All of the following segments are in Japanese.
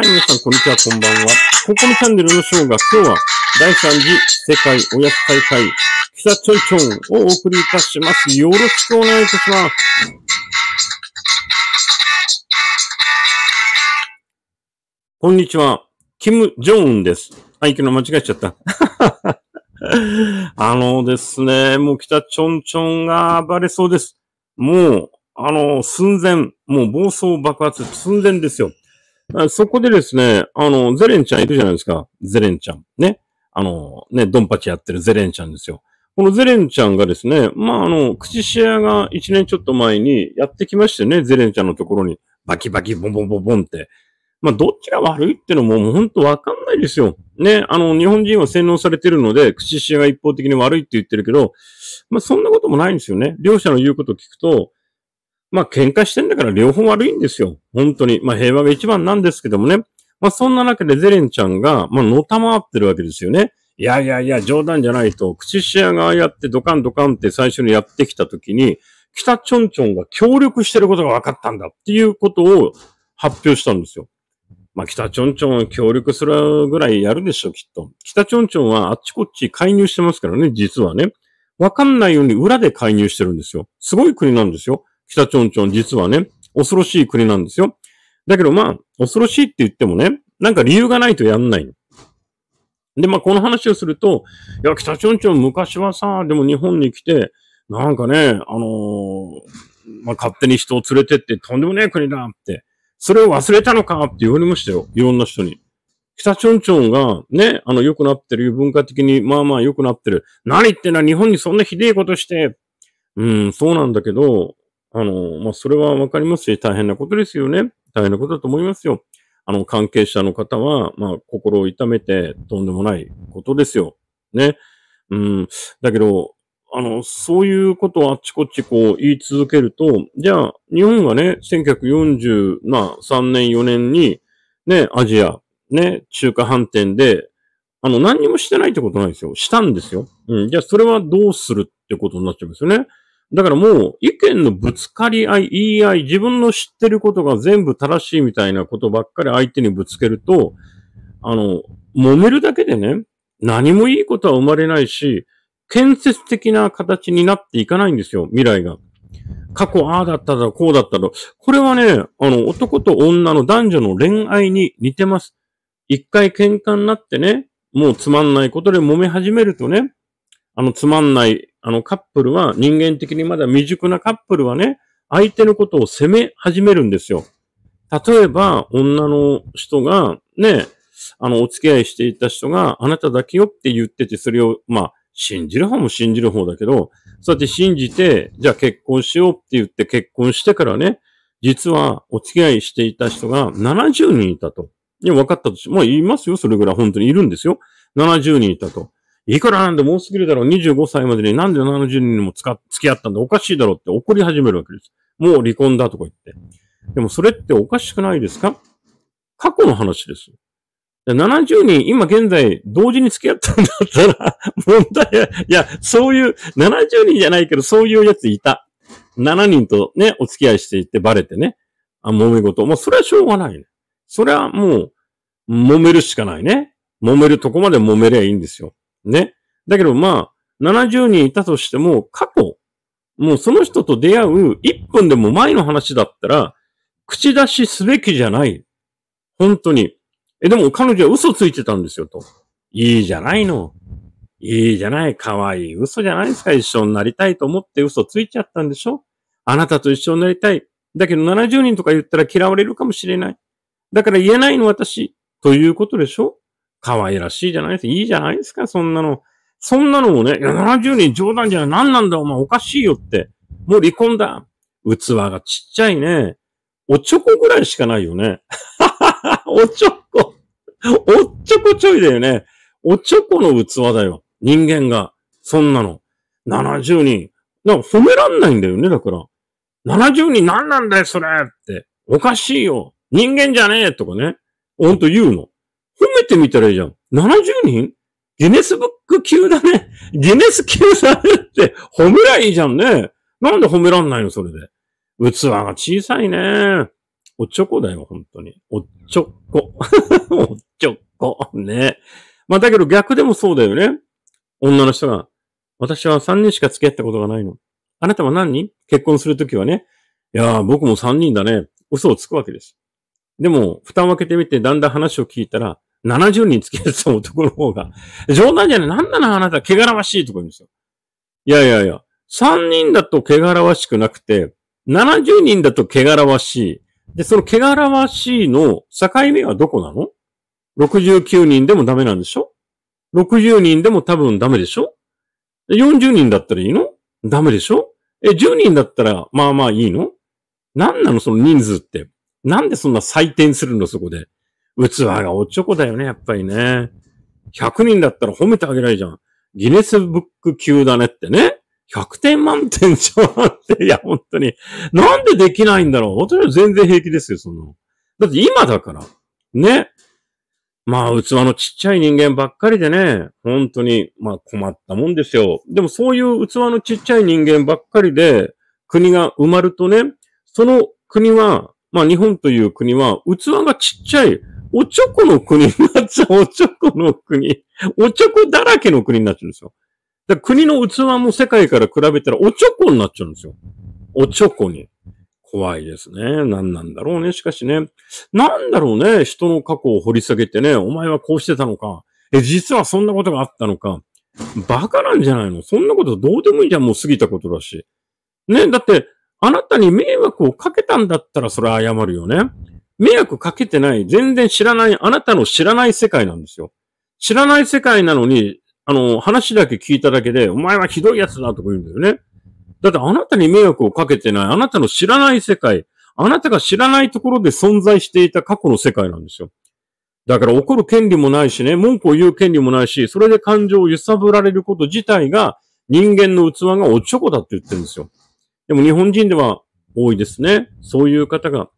はい、皆さん、こんにちは、こんばんは。ここのチャンネルのショーが今日は第3次世界おやつ大会、北ちょいちょんをお送りいたします。よろしくお願いいたします。こんにちは、キム・ジョンです。はい、昨日間違えちゃった。あのですね、もう北ちょんちょんが暴れそうです。もう、あの、寸前、もう暴走爆発寸前ですよ。そこでですね、あの、ゼレンちゃんいるじゃないですか。ゼレンちゃん。ね。あの、ね、ドンパチやってるゼレンちゃんですよ。このゼレンちゃんがですね、まあ、あの、口シェアが1年ちょっと前にやってきましてね、ゼレンちゃんのところに、バキバキボンボンボンボンって。まあ、どっちが悪いってのももうほんとわかんないですよ。ね、あの、日本人は洗脳されてるので、口シェアが一方的に悪いって言ってるけど、まあ、そんなこともないんですよね。両者の言うことを聞くと、まあ喧嘩してんだから両方悪いんですよ。本当に。まあ平和が一番なんですけどもね。まあそんな中でゼレンちゃんが、まあのたまってるわけですよね。いやいやいや、冗談じゃないと、口シアがああやってドカンドカンって最初にやってきたときに、北チョンチョンが協力してることが分かったんだっていうことを発表したんですよ。まあ、北チョンチョンは協力するぐらいやるでしょ、きっと。北チョンチョンはあっちこっち介入してますからね、実はね。わかんないように裏で介入してるんですよ。すごい国なんですよ。北チョンチョン実はね、恐ろしい国なんですよ。だけどまあ、恐ろしいって言ってもね、なんか理由がないとやんない。で、まあ、この話をすると、いや、北チョンチョン昔はさ、でも日本に来て、なんかね、あのー、まあ、勝手に人を連れてってとんでもねえ国だって、それを忘れたのかって言われましたよ。いろんな人に。北チョンチョンがね、あの、良くなってる、文化的に、まあまあ良くなってる。何言ってんだ、日本にそんなひでえことして。うん、そうなんだけど、あの、まあ、それはわかりますし、大変なことですよね。大変なことだと思いますよ。あの、関係者の方は、まあ、心を痛めてとんでもないことですよ。ね。うん。だけど、あの、そういうことをあっちこっちこう言い続けると、じゃあ、日本がね、1943年4年に、ね、アジア、ね、中華飯店で、あの、何にもしてないってことないですよ。したんですよ。うん。じゃあ、それはどうするってことになっちゃうんですよね。だからもう意見のぶつかり合い、言い合い、自分の知ってることが全部正しいみたいなことばっかり相手にぶつけると、あの、揉めるだけでね、何もいいことは生まれないし、建設的な形になっていかないんですよ、未来が。過去ああだったらこうだったら、これはね、あの、男と女の男女の恋愛に似てます。一回喧嘩になってね、もうつまんないことで揉め始めるとね、あの、つまんない、あの、カップルは、人間的にまだ未熟なカップルはね、相手のことを責め始めるんですよ。例えば、女の人が、ね、あの、お付き合いしていた人があなただけよって言ってて、それを、まあ、信じる方も信じる方だけど、そうやって信じて、じゃあ結婚しようって言って結婚してからね、実はお付き合いしていた人が70人いたと。いや、分かったとし、まあ言いますよ、それぐらい本当にいるんですよ。70人いたと。いくらなんでも多すぎるだろう。25歳までになんで70人にもつか付き合ったんだおかしいだろうって怒り始めるわけです。もう離婚だとか言って。でもそれっておかしくないですか過去の話です。70人、今現在、同時に付き合ったんだったら、問題は、いや、そういう、70人じゃないけど、そういうやついた。7人とね、お付き合いしていてバレてね、あ、揉め事。もうそれはしょうがないね。それはもう、揉めるしかないね。揉めるとこまで揉めりゃいいんですよ。ね。だけどまあ、70人いたとしても、過去、もうその人と出会う1分でも前の話だったら、口出しすべきじゃない。本当に。え、でも彼女は嘘ついてたんですよ、と。いいじゃないの。いいじゃない、可愛い嘘じゃないですか。一緒になりたいと思って嘘ついちゃったんでしょあなたと一緒になりたい。だけど70人とか言ったら嫌われるかもしれない。だから言えないの私。ということでしょ可愛らしいじゃないですか。いいじゃないですか、そんなの。そんなのもね、いや、70人冗談じゃない。何なんだ、お前おかしいよって。もう離婚だ。器がちっちゃいね。おちょこぐらいしかないよね。おちょこ。おっちょこちょいだよね。おちょこの器だよ。人間が。そんなの。70人。なんか褒めらんないんだよね、だから。70人何なんだよ、それって。おかしいよ。人間じゃねえとかね。ほんと言うの。めてみたらいいじゃん。70人ギネスブック級だね。ギネス級だねって褒めりゃいいじゃんね。なんで褒めらんないの、それで。器が小さいね。おっちょこだよ、本当に。おっちょっこ。おっちょっこ。ね。まあ、だけど逆でもそうだよね。女の人が。私は3人しか付き合ったことがないの。あなたは何人結婚するときはね。いやー、僕も3人だね。嘘をつくわけです。でも、蓋を開けてみて、だんだん話を聞いたら、70人つけてた男の方が、冗談じゃない、なんなのあなた、汚らわしいとか言うんですよ。いやいやいや、3人だと汚らわしくなくて、70人だと汚らわしい。で、その汚らわしいの境目はどこなの ?69 人でもダメなんでしょ ?60 人でも多分ダメでしょ ?40 人だったらいいのダメでしょえ、10人だったら、まあまあいいのなんなのその人数って。なんでそんな採点するのそこで。器がおっちょこだよね、やっぱりね。100人だったら褒めてあげないじゃん。ギネスブック級だねってね。100点満点じゃんって。いや、本当に。なんでできないんだろう私は全然平気ですよ、その。だって今だから。ね。まあ、器のちっちゃい人間ばっかりでね、本当に、まあ困ったもんですよ。でもそういう器のちっちゃい人間ばっかりで、国が埋まるとね、その国は、まあ日本という国は、器がちっちゃいおちょこの国になっちゃう。おちょこの国。おちょこだらけの国になっちゃうんですよ。だ国の器も世界から比べたらおちょこになっちゃうんですよ。おちょこに。怖いですね。何なんだろうね。しかしね。なんだろうね。人の過去を掘り下げてね。お前はこうしてたのか。え、実はそんなことがあったのか。バカなんじゃないのそんなことどうでもいいじゃん。もう過ぎたことだし。ね。だって、あなたに迷惑をかけたんだったらそれは謝るよね。迷惑かけてない、全然知らない、あなたの知らない世界なんですよ。知らない世界なのに、あの、話だけ聞いただけで、お前はひどい奴だとか言うんだよね。だってあなたに迷惑をかけてない、あなたの知らない世界、あなたが知らないところで存在していた過去の世界なんですよ。だから怒る権利もないしね、文句を言う権利もないし、それで感情を揺さぶられること自体が人間の器がおっちょこだって言ってるんですよ。でも日本人では多いですね。そういう方が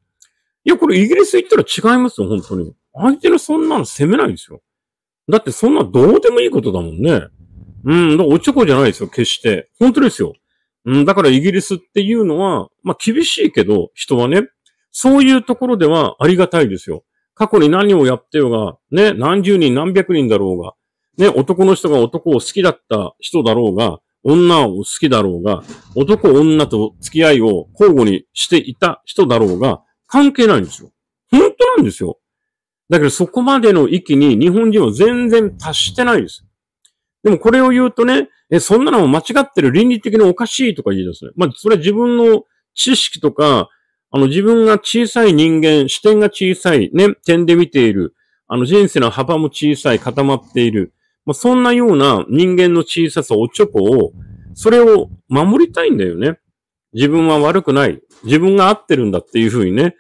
いや、これイギリス行ったら違いますよ、本当に。相手のそんなの責めないですよ。だってそんなどうでもいいことだもんね。うん、だからおちょこじゃないですよ、決して。本当ですよ。うん、だからイギリスっていうのは、まあ厳しいけど、人はね、そういうところではありがたいですよ。過去に何をやってよが、ね、何十人何百人だろうが、ね、男の人が男を好きだった人だろうが、女を好きだろうが、男女と付き合いを交互にしていた人だろうが、関係ないんですよ。本当なんですよ。だけどそこまでの域に日本人は全然達してないです。でもこれを言うとね、え、そんなの間違ってる倫理的におかしいとか言いですね。まあ、それは自分の知識とか、あの自分が小さい人間、視点が小さい、ね、点で見ている、あの人生の幅も小さい、固まっている。まあ、そんなような人間の小ささ、おちょこを、それを守りたいんだよね。自分は悪くない。自分が合ってるんだっていうふうにね。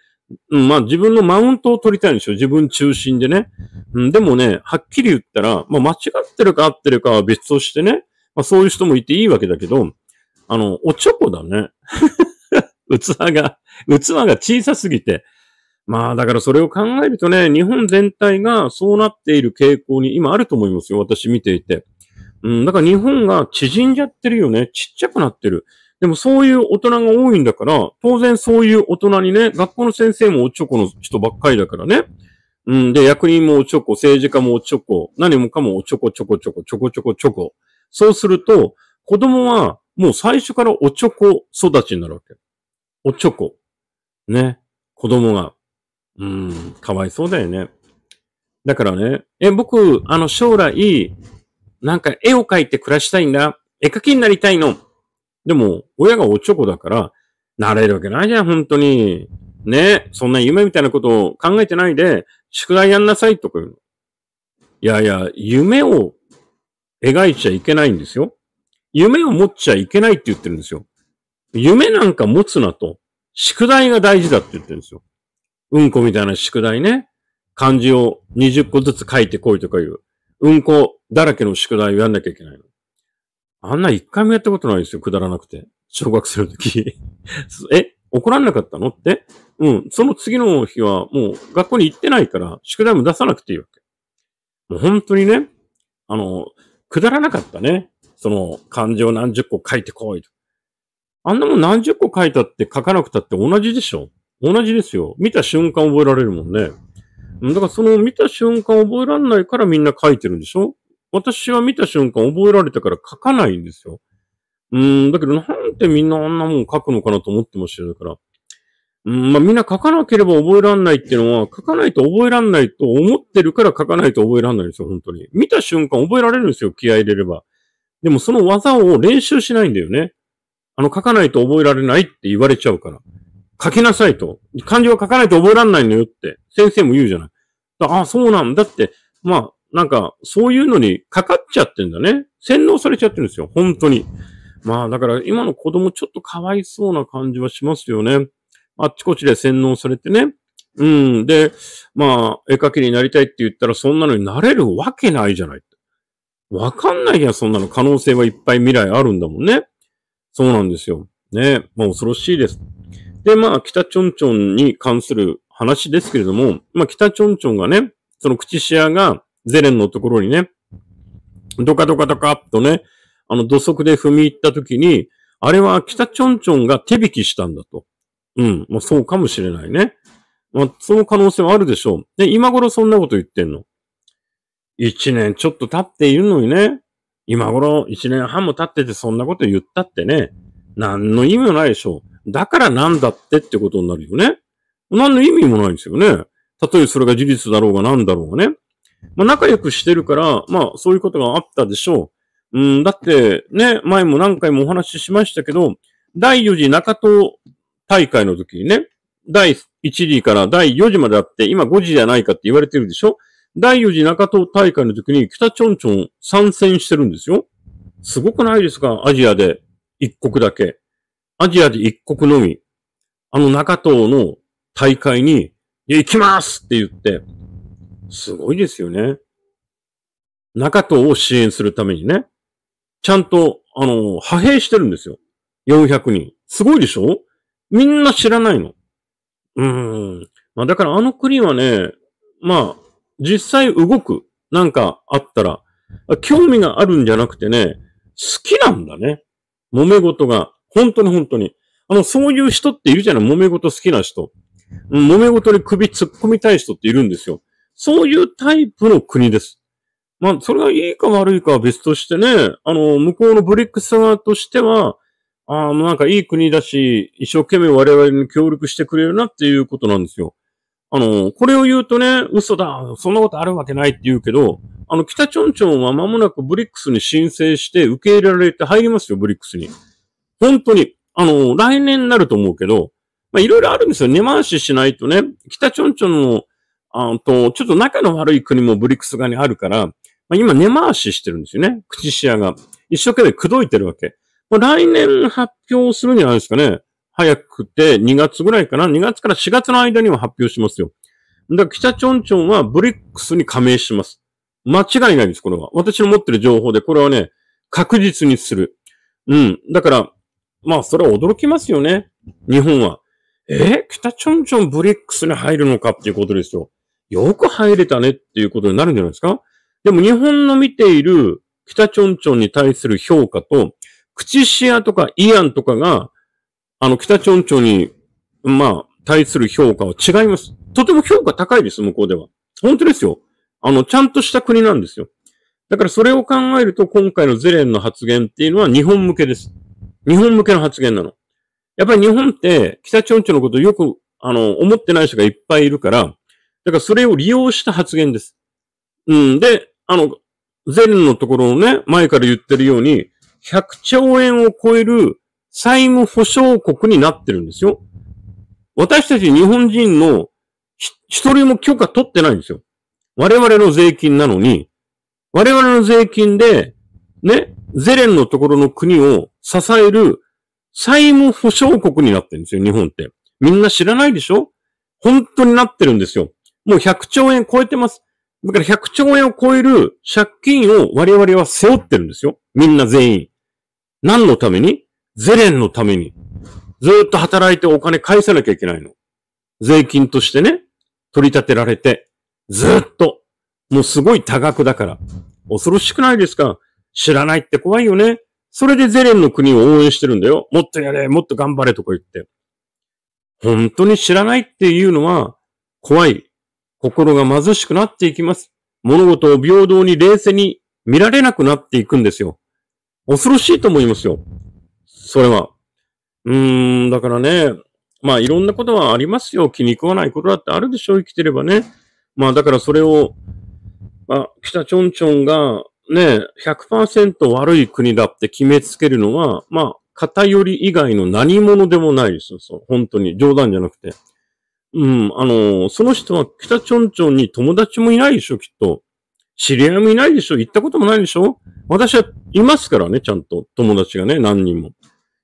うん、まあ自分のマウントを取りたいんでしょ。自分中心でね。うん、でもね、はっきり言ったら、まあ間違ってるか合ってるかは別としてね。まあそういう人もいていいわけだけど、あの、おちょこだね。器が、器が小さすぎて。まあだからそれを考えるとね、日本全体がそうなっている傾向に今あると思いますよ。私見ていて。うん、だから日本が縮んじゃってるよね。ちっちゃくなってる。でもそういう大人が多いんだから、当然そういう大人にね、学校の先生もおちょこの人ばっかりだからね。うん、で、役人もおちょこ、政治家もおちょこ、何もかもおちょこちょこちょこちょこちょこちょこ。そうすると、子供はもう最初からおちょこ育ちになるわけ。おちょこ。ね。子供が。うん、かわいそうだよね。だからね、え、僕、あの、将来、なんか絵を描いて暮らしたいんだ。絵描きになりたいの。でも、親がおちょこだから、なれるわけないじゃん、本当に。ね、そんな夢みたいなことを考えてないで、宿題やんなさいとか言うの。いやいや、夢を描いちゃいけないんですよ。夢を持っちゃいけないって言ってるんですよ。夢なんか持つなと、宿題が大事だって言ってるんですよ。うんこみたいな宿題ね。漢字を20個ずつ書いてこいとかいう。うんこだらけの宿題をやんなきゃいけないの。あんな一回もやったことないですよ、くだらなくて。小学生の時。え怒らなかったのって、うん、その次の日はもう学校に行ってないから、宿題も出さなくていいわけ。もう本当にね、あの、くだらなかったね。その、漢字を何十個書いてこいと。あんなもん何十個書いたって書かなくたって同じでしょ同じですよ。見た瞬間覚えられるもんね。だからその見た瞬間覚えられないからみんな書いてるんでしょ私は見た瞬間覚えられたから書かないんですよ。うん、だけどなんでみんなあんなもん書くのかなと思ってもしたるから。うん、まあみんな書かなければ覚えらんないっていうのは、書かないと覚えらんないと思ってるから書かないと覚えらんないんですよ、本当に。見た瞬間覚えられるんですよ、気合入れれば。でもその技を練習しないんだよね。あの、書かないと覚えられないって言われちゃうから。書きなさいと。漢字は書かないと覚えらんないのよって、先生も言うじゃない。ああ、そうなんだって、まあ、なんか、そういうのにかかっちゃってんだね。洗脳されちゃってるんですよ。本当に。まあ、だから今の子供ちょっとかわいそうな感じはしますよね。あっちこっちで洗脳されてね。うん。で、まあ、絵描きになりたいって言ったらそんなのになれるわけないじゃない。わかんないや、そんなの。可能性はいっぱい未来あるんだもんね。そうなんですよ。ね。まあ、恐ろしいです。で、まあ、北ちょんちょんに関する話ですけれども、まあ、北ちょんちょんがね、その口シアが、ゼレンのところにね、ドカドカドカっとね、あの、土足で踏み入った時に、あれは北ちょんちょんが手引きしたんだと。うん。まあ、そうかもしれないね。まあ、その可能性はあるでしょう。で、今頃そんなこと言ってんの。一年ちょっと経っているのにね、今頃一年半も経っててそんなこと言ったってね、何の意味もないでしょう。だからなんだってってことになるよね。何の意味もないんですよね。たとえそれが事実だろうが何だろうがね。まあ、仲良くしてるから、まあ、そういうことがあったでしょう。うん、だって、ね、前も何回もお話ししましたけど、第4次中東大会の時にね、第1次から第4次まであって、今5次じゃないかって言われてるでしょ第4次中東大会の時に北チョンチョン参戦してるんですよ。すごくないですかアジアで一国だけ。アジアで一国のみ。あの中東の大会に、行きますって言って、すごいですよね。中東を支援するためにね。ちゃんと、あの、派兵してるんですよ。400人。すごいでしょみんな知らないの。うーん。まあだからあの国はね、まあ、実際動くなんかあったら、興味があるんじゃなくてね、好きなんだね。揉め事が。本当に本当に。あの、そういう人っているじゃない揉め事好きな人。揉め事に首突っ込みたい人っているんですよ。そういうタイプの国です。まあ、それがいいか悪いかは別としてね、あの、向こうのブリックス側としては、ああ、なんかいい国だし、一生懸命我々に協力してくれるなっていうことなんですよ。あの、これを言うとね、嘘だ、そんなことあるわけないって言うけど、あの、北チョンチョンは間もなくブリックスに申請して受け入れられて入りますよ、ブリックスに。本当に。あの、来年になると思うけど、まいろいろあるんですよ。根回ししないとね、北チョンチョンのあと、ちょっと仲の悪い国もブリックス側にあるから、まあ、今根回ししてるんですよね。口シアが。一生懸命口説いてるわけ。まあ、来年発表するんじゃないですかね。早くて2月ぐらいかな。2月から4月の間には発表しますよ。だから北チョンチョンはブリックスに加盟します。間違いないです、これは。私の持ってる情報で、これはね、確実にする。うん。だから、まあ、それは驚きますよね。日本は。え北チョンチョンブリックスに入るのかっていうことですよ。よく入れたねっていうことになるんじゃないですかでも日本の見ている北チョンチョンに対する評価と、クチシアとかイアンとかが、あの、北チョンチョンに、まあ、対する評価は違います。とても評価高いです、向こうでは。本当ですよ。あの、ちゃんとした国なんですよ。だからそれを考えると、今回のゼレンの発言っていうのは日本向けです。日本向けの発言なの。やっぱり日本って、北チョンチョンのことをよく、あの、思ってない人がいっぱいいるから、だからそれを利用した発言です。うん。で、あの、ゼレンのところのね、前から言ってるように、100兆円を超える債務保証国になってるんですよ。私たち日本人の一人も許可取ってないんですよ。我々の税金なのに、我々の税金で、ね、ゼレンのところの国を支える債務保証国になってるんですよ、日本って。みんな知らないでしょ本当になってるんですよ。もう100兆円超えてます。だから100兆円を超える借金を我々は背負ってるんですよ。みんな全員。何のためにゼレンのために。ずっと働いてお金返さなきゃいけないの。税金としてね、取り立てられて、ずっと。もうすごい多額だから。恐ろしくないですか知らないって怖いよね。それでゼレンの国を応援してるんだよ。もっとやれ、もっと頑張れとか言って。本当に知らないっていうのは怖い。心が貧しくなっていきます。物事を平等に冷静に見られなくなっていくんですよ。恐ろしいと思いますよ。それは。うーん、だからね、まあいろんなことはありますよ。気に食わないことだってあるでしょ、生きてればね。まあだからそれを、まあ、北ちょんちょんがね、100%悪い国だって決めつけるのは、まあ、偏り以外の何者でもないですよ。そう本当に。冗談じゃなくて。うん、あの、その人は北チョンチョンに友達もいないでしょ、きっと。知り合いもいないでしょ行ったこともないでしょ私はいますからね、ちゃんと。友達がね、何人も。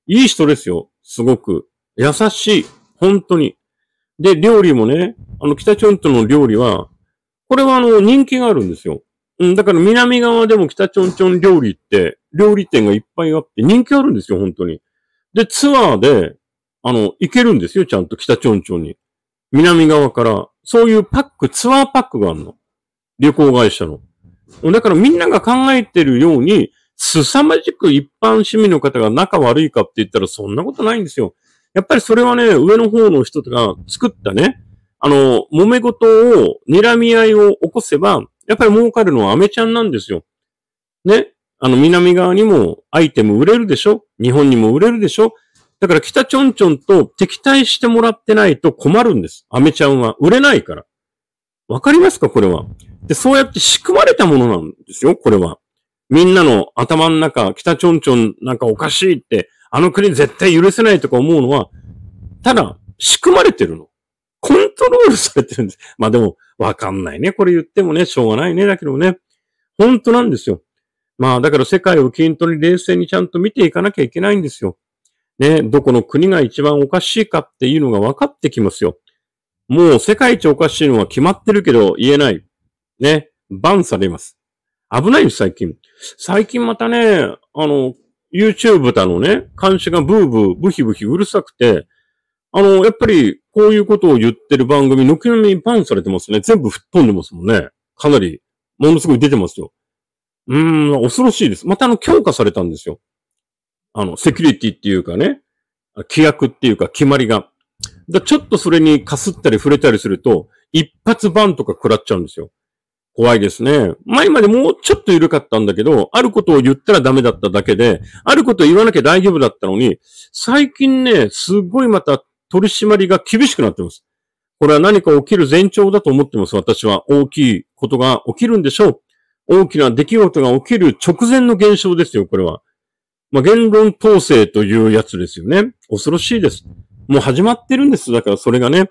いい人ですよ。すごく。優しい。本当に。で、料理もね、あの、北チョンチョンの料理は、これはあの、人気があるんですよ。うん、だから南側でも北チョンチョン料理って、料理店がいっぱいあって人気あるんですよ、本当に。で、ツアーで、あの、行けるんですよ、ちゃんと北チョンチョンに。南側から、そういうパック、ツアーパックがあるの。旅行会社の。だからみんなが考えてるように、凄まじく一般市民の方が仲悪いかって言ったらそんなことないんですよ。やっぱりそれはね、上の方の人が作ったね、あの、揉め事を、睨み合いを起こせば、やっぱり儲かるのはアメちゃんなんですよ。ね。あの、南側にもアイテム売れるでしょ日本にも売れるでしょだから北ちょんちょんと敵対してもらってないと困るんです。アメちゃんは。売れないから。わかりますかこれは。で、そうやって仕組まれたものなんですよ、これは。みんなの頭の中、北ちょんちょんなんかおかしいって、あの国絶対許せないとか思うのは、ただ、仕組まれてるの。コントロールされてるんです。まあでも、わかんないね。これ言ってもね、しょうがないね。だけどね、本当なんですよ。まあだから世界を均等に冷静にちゃんと見ていかなきゃいけないんですよ。ね、どこの国が一番おかしいかっていうのが分かってきますよ。もう世界一おかしいのは決まってるけど言えない。ね、バンされます。危ないす、最近。最近またね、あの、YouTube だのね、監視がブーブー、ブヒブヒうるさくて、あの、やっぱり、こういうことを言ってる番組、きのみバンされてますね。全部吹っ飛んでますもんね。かなり、ものすごい出てますよ。うーん、恐ろしいです。またあの、強化されたんですよ。あの、セキュリティっていうかね、規約っていうか決まりが。だちょっとそれにかすったり触れたりすると、一発バンとか食らっちゃうんですよ。怖いですね。前までもうちょっと緩かったんだけど、あることを言ったらダメだっただけで、あることを言わなきゃ大丈夫だったのに、最近ね、すごいまた取り締まりが厳しくなってます。これは何か起きる前兆だと思ってます、私は。大きいことが起きるんでしょう。大きな出来事が起きる直前の現象ですよ、これは。まあ、言論統制というやつですよね。恐ろしいです。もう始まってるんです。だからそれがね。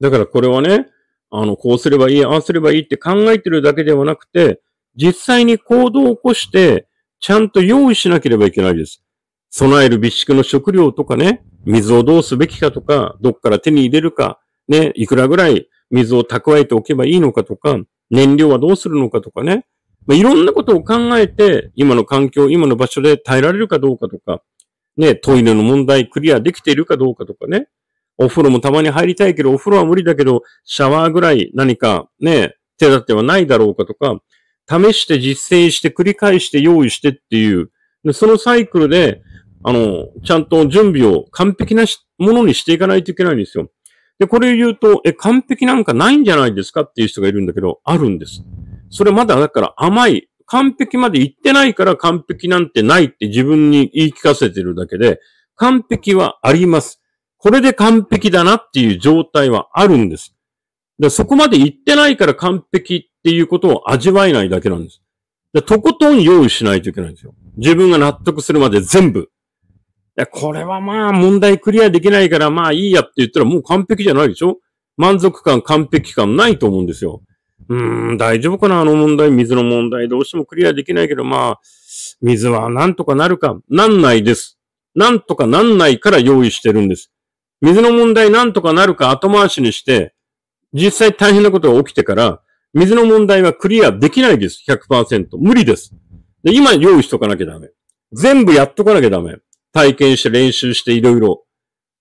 だからこれはね、あの、こうすればいい、ああすればいいって考えてるだけではなくて、実際に行動を起こして、ちゃんと用意しなければいけないです。備える備蓄の食料とかね、水をどうすべきかとか、どっから手に入れるか、ね、いくらぐらい水を蓄えておけばいいのかとか、燃料はどうするのかとかね、まあ、いろんなことを考えて、今の環境、今の場所で耐えられるかどうかとか、ね、トイレの問題クリアできているかどうかとかね、お風呂もたまに入りたいけど、お風呂は無理だけど、シャワーぐらい何かね、手立てはないだろうかとか、試して実践して繰り返して用意してっていう、でそのサイクルで、あの、ちゃんと準備を完璧なものにしていかないといけないんですよ。で、これを言うと、え、完璧なんかないんじゃないですかっていう人がいるんだけど、あるんです。それまだだから甘い。完璧まで行ってないから完璧なんてないって自分に言い聞かせてるだけで、完璧はあります。これで完璧だなっていう状態はあるんです。でそこまで行ってないから完璧っていうことを味わえないだけなんです。でとことん用意しないといけないんですよ。自分が納得するまで全部。これはまあ問題クリアできないからまあいいやって言ったらもう完璧じゃないでしょ満足感、完璧感ないと思うんですよ。うん、大丈夫かなあの問題、水の問題。どうしてもクリアできないけど、まあ、水はなんとかなるか、なんないです。なんとかなんないから用意してるんです。水の問題なんとかなるか後回しにして、実際大変なことが起きてから、水の問題はクリアできないです。100%。無理です。で今用意しとかなきゃダメ。全部やっとかなきゃダメ。体験して練習していろいろ。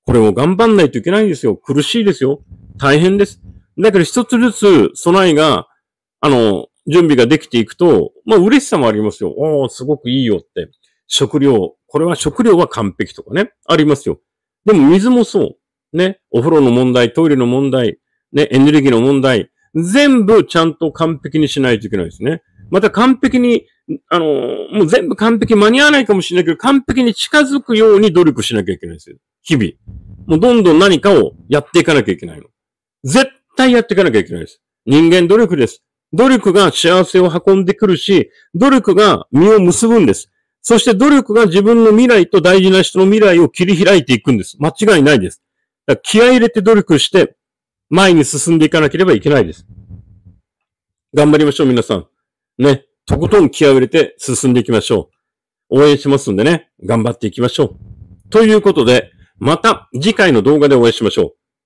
これも頑張んないといけないんですよ。苦しいですよ。大変です。だけど一つずつ備えが、あの、準備ができていくと、まあ嬉しさもありますよ。おすごくいいよって。食料、これは食料は完璧とかね。ありますよ。でも水もそう。ね。お風呂の問題、トイレの問題、ね、エネルギーの問題。全部ちゃんと完璧にしないといけないですね。また完璧に、あの、もう全部完璧間に合わないかもしれないけど、完璧に近づくように努力しなきゃいけないですよ。日々。もうどんどん何かをやっていかなきゃいけないの。絶対やっていかなきゃいけないです。人間努力です。努力が幸せを運んでくるし、努力が実を結ぶんです。そして努力が自分の未来と大事な人の未来を切り開いていくんです。間違いないです。だから気合入れて努力して、前に進んでいかなければいけないです。頑張りましょう、皆さん。ね。とことん気合を入れて進んでいきましょう。応援しますんでね。頑張っていきましょう。ということで、また次回の動画でお会いしましょう。